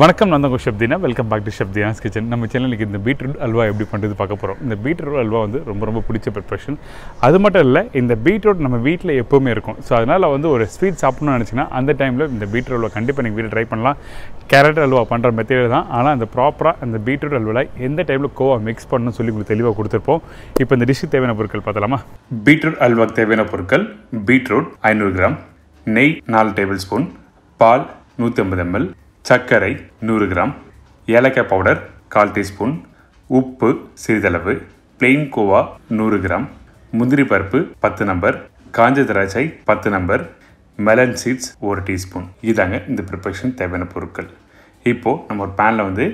வணக்கம் நான் தான் Shabdina welcome back to Shabdina's kitchen நம்ம சேனலுக்கு இந்த பீட்ரூட் அல்வா எப்படி பண்ணுறது பார்க்க போகிறோம் இந்த பீட்ரூட் அல்வா வந்து ரொம்ப ரொம்ப பிடிச்ச ப்ரிப்ரேஷன் அது மட்டும் இல்லை இந்த பீட்ரூட் நம்ம வீட்டில் எப்போவுமே இருக்கும் ஸோ அதனால் வந்து ஒரு ஸ்வீட் சாப்பிட்ணும்னு நினச்சிங்கன்னா அந்த டைமில் இந்த பீட்ரூட் அல்வா கண்டிப்பாக நீங்கள் வீட்டில் ட்ரை பண்ணலாம் கேரட் அல்வா பண்ணுற மெத்தேடு தான் ஆனால் அந்த ப்ராப்பராக அந்த பீட்ரூட் அல்வாவில் எந்த டைமில் கோவா மிக்ஸ் பண்ணணும்னு சொல்லி உங்களுக்கு தெளிவாக கொடுத்துருப்போம் இப்போ இந்த டிஷ்ஷுக்கு தேவையான பொருட்கள் பார்த்தலாமா பீட்ரூட் அல்வாக்கு தேவையான பொருட்கள் பீட்ரூட் ஐநூறு கிராம் நெய் நாலு டேபிள் ஸ்பூன் பால் நூற்றி ஐம்பது எம்எல் சர்க்கரை நூறு கிராம் ஏலக்காய் பவுடர் கால் டீஸ்பூன் உப்பு சிறிதளவு பிளெயின் கோவா நூறு கிராம் முந்திரி பருப்பு பத்து நம்பர் காஞ்ச திராட்சை பத்து நம்பர் மெலன் சீட்ஸ் ஒரு டீஸ்பூன் இதுதாங்க இந்த ப்ரிப்பரேஷன் தேவையான பொருட்கள் இப்போது நம்ம ஒரு பேனில் வந்து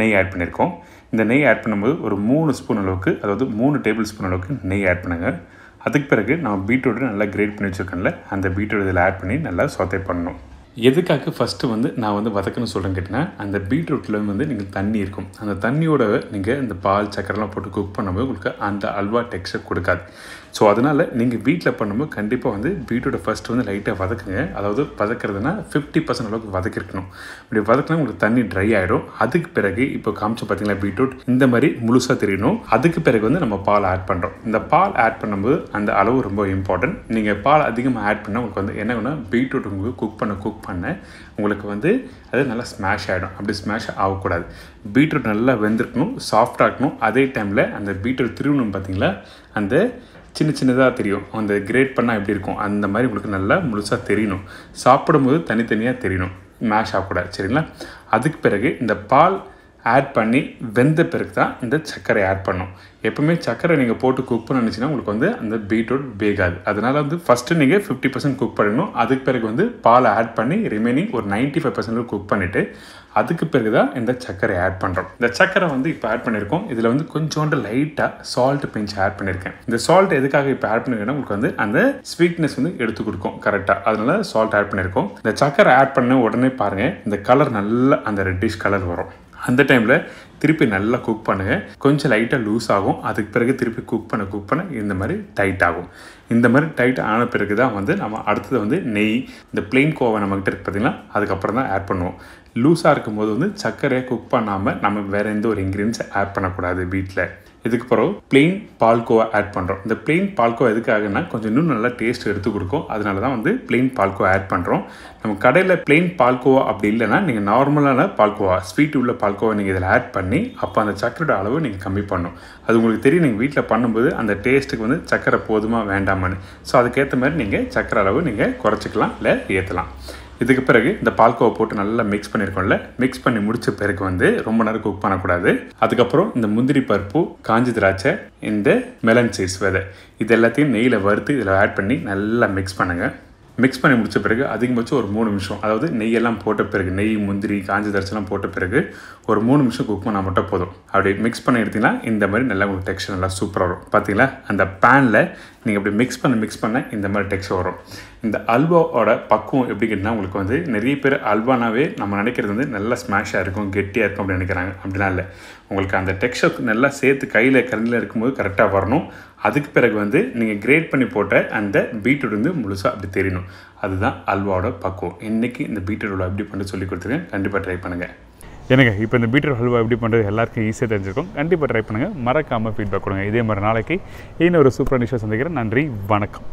நெய் ஆட் பண்ணியிருக்கோம் இந்த நெய் ஆட் பண்ணும்போது ஒரு மூணு ஸ்பூன் அளவுக்கு அதாவது மூணு டேபிள் ஸ்பூன் அளவுக்கு நெய் ஆட் பண்ணுங்க அதுக்கு பிறகு நம்ம பீட்ரூட்டை நல்லா கிரேட் பண்ணி வச்சுருக்கோம்ல அந்த பீட்ரூட் இதில் ஆட் பண்ணி நல்லா சொத்தை பண்ணணும் எதுக்காக ஃபஸ்ட்டு வந்து நான் வந்து வதக்கணும்னு சொல்கிறேன் கேட்டிங்கன்னா அந்த பீட்ரூட்டில் வந்து நீங்கள் தண்ணி இருக்கும் அந்த தண்ணியோட நீங்கள் இந்த பால் சக்கரெலாம் போட்டு குக் பண்ணும்போது உங்களுக்கு அந்த அல்வா டெக்ஸ்டர் கொடுக்காது ஸோ அதனால் நீங்கள் வீட்டில் பண்ணும்போது கண்டிப்பாக வந்து பீட்டோட ஃபஸ்ட்டு வந்து லைட்டாக வதக்குங்க அதாவது வதக்கிறதுனா ஃபிஃப்டி பர்சன்ட் அளவுக்கு வதக்கிருக்கணும் இப்படி வதக்கினா உங்களுக்கு தண்ணி ட்ரை ஆகிடும் அதுக்கு பிறகு இப்போ காமிச்சு பார்த்தீங்களா பீட்ரூட் இந்த மாதிரி முழுசாக தெரியணும் அதுக்கு பிறகு வந்து நம்ம பால் ஆட் பண்ணுறோம் இந்த பால் ஆட் பண்ணும்போது அந்த அளவு ரொம்ப இம்பார்ட்டன்ட் நீங்கள் பால் அதிகமாக ஆட் பண்ணால் உங்களுக்கு வந்து என்ன பீட்ரூட் உங்களுக்கு குக் பண்ண குக் பண்ண உங்களுக்கு வந்து அது நல்லா ஸ்மாஷ் ஆகிடும் அப்படி ஸ்மாஷ் ஆகக்கூடாது பீட்ரூட் நல்லா வெந்திருக்கணும் சாஃப்டாக இருக்கணும் அதே டைமில் அந்த பீட்ரூட் திருவிணும் பார்த்தீங்களா அந்த சின்ன சின்னதாக தெரியும் அந்த கிரேட் பண்ணால் எப்படி இருக்கும் அந்த மாதிரி உங்களுக்கு நல்லா முழுசாக தெரியணும் சாப்பிடும்போது தனித்தனியாக தெரியணும் மேஷ் ஆகக்கூடாது சரிங்களா அதுக்கு பிறகு இந்த பால் ஆட் பண்ணி வெந்த பிறகு தான் இந்த சர்க்கரை ஆட் பண்ணும் எப்பவுமே சர்க்கரை நீங்கள் போட்டு குக் பண்ணிச்சுன்னா உங்களுக்கு வந்து அந்த பீட்ரூட் வேகாது அதனால் வந்து ஃபஸ்ட்டு நீங்கள் ஃபிஃப்டி பர்சன்ட் குக் பண்ணணும் அதுக்கு பிறகு வந்து பாலை ஆட் பண்ணி ரிமைனிங் ஒரு நைன்ட்டி ஃபைவ் பர்சன்ட் குக் பண்ணிவிட்டு அதுக்கு பிறகு தான் இந்த சர்க்கரை ஆட் பண்ணுறோம் இந்த சர்க்கரை வந்து இப்போ ஆட் பண்ணியிருக்கோம் இதில் வந்து கொஞ்சோண்டு லைட்டாக சால்ட் பிஞ்ச் ஆட் பண்ணியிருக்கேன் இந்த சால்ட் எதுக்காக இப்போ ஆட் பண்ணிருக்கேன்னா உங்களுக்கு வந்து அந்த ஸ்வீட்னஸ் வந்து எடுத்து கொடுக்கும் கரெக்டாக அதனால சால்ட் ஆட் பண்ணியிருக்கோம் இந்த சர்க்கரை ஆட் பண்ண உடனே பாருங்கள் இந்த கலர் நல்லா அந்த ரெட்டிஷ் கலர் வரும் அந்த டைமில் திருப்பி நல்லா குக் பண்ணுங்கள் கொஞ்சம் லைட்டாக லூஸ் ஆகும் அதுக்கு பிறகு திருப்பி குக் பண்ண குக் பண்ண இந்த மாதிரி டைட் ஆகும் இந்த மாதிரி டைட் ஆன பிறகு தான் வந்து நம்ம அடுத்தது வந்து நெய் இந்த பிளெயின் கோவை நம்மக்கிட்ட இருக்கு பார்த்திங்கன்னா அதுக்கப்புறம் தான் ஆட் பண்ணுவோம் லூஸாக இருக்கும்போது வந்து சர்க்கரையை குக் பண்ணாமல் நம்ம வேறு எந்த ஒரு இன்க்ரீடியன்ஸை ஆட் பண்ணக்கூடாது வீட்டில் இதுக்கு பிறகு பிளெயின் பால்கோவா ஆட் பண்ணுறோம் இந்த பிளெயின் பால்கோவா எதுக்காகனா கொஞ்சம் இன்னும் நல்லா டேஸ்ட் எடுத்து கொடுக்கும் அதனால தான் வந்து பிளெயின் பால்கோவா ஆட் பண்ணுறோம் நம்ம கடையில் பிளெயின் பால்கோவா அப்படி இல்லைனா நீங்கள் நார்மலான பால்கோவா ஸ்வீட் உள்ள பால்கோவா நீங்கள் இதில் ஆட் பண்ணி அப்போ அந்த சக்கரோட அளவு நீங்கள் கம்மி பண்ணணும் அது உங்களுக்கு தெரியும் நீங்கள் வீட்டில் பண்ணும்போது அந்த டேஸ்ட்டுக்கு வந்து சக்கரை போதுமா வேண்டாமான்னு ஸோ அதுக்கேற்ற மாதிரி நீங்கள் சக்கரை அளவு நீங்கள் குறைச்சிக்கலாம் இல்லை ஏற்றலாம் இதுக்கு பிறகு இந்த பால்கோவை போட்டு நல்லா மிக்ஸ் பண்ணியிருக்கோம்ல மிக்ஸ் பண்ணி முடிச்ச பிறகு வந்து ரொம்ப நேரம் குக் பண்ணக்கூடாது அதுக்கப்புறம் இந்த முந்திரி பருப்பு காஞ்சி திராட்சை இந்த மெலன் சீட்ஸ் விதை இது எல்லாத்தையும் நெய்யில் வறுத்து இதில் ஆட் பண்ணி நல்லா மிக்ஸ் பண்ணுங்கள் மிக்ஸ் பண்ணி முடித்த பிறகு அதிகபட்சம் ஒரு மூணு நிமிஷம் அதாவது நெய்யெல்லாம் போட்ட பிறகு நெய் முந்திரி காஞ்சி தரிசெல்லாம் போட்ட பிறகு ஒரு மூணு நிமிஷம் குக் பண்ணால் மட்டும் போதும் அப்படி மிக்ஸ் பண்ணி எடுத்திங்கன்னா இந்த மாதிரி நல்லா உங்களுக்கு டெக்ஸ்டர் நல்லா சூப்பராக வரும் பார்த்தீங்களா அந்த பேனில் நீங்கள் அப்படி மிக்ஸ் பண்ண மிக்ஸ் பண்ண இந்த மாதிரி டெக்ஸ்டர் வரும் இந்த அல்வாவோட பக்குவம் எப்படி கேட்டால் உங்களுக்கு வந்து நிறைய பேர் அல்வானாவே நம்ம நினைக்கிறது வந்து நல்லா ஸ்மாஷாக இருக்கும் கெட்டியாக இருக்கும் அப்படின்னு நினைக்கிறாங்க அப்படிலாம் இல்லை உங்களுக்கு அந்த டெக்ஸ்டர் நல்லா சேர்த்து கையில் கரண்டில் இருக்கும்போது கரெக்டாக வரணும் அதுக்கு பிறகு வந்து நீங்கள் கிரேட் பண்ணி போட்ட அந்த பீட்ரூட் வந்து முழுசாக அப்படி தெரியணும் அதுதான் அல்வாவோட பக்குவம் இன்றைக்கி இந்த பீட்ரூட் எப்படி பண்ணி சொல்லி கொடுத்துருக்கேன் கண்டிப்பாக ட்ரை பண்ணுங்கள் எனக்கு இப்போ இந்த பீட்டர் ஹல்வா எப்படி பண்ணுறது எல்லாருக்கும் ஈஸியாக தெரிஞ்சிருக்கும் கண்டிப்பாக ட்ரை பண்ணுங்கள் மறக்காமல் ஃபீட்பேக் கொடுங்க இதே மாதிரி நாளைக்கு இன்னொரு சூப்பரான நிஷா சந்திக்கிறேன் நன்றி வணக்கம்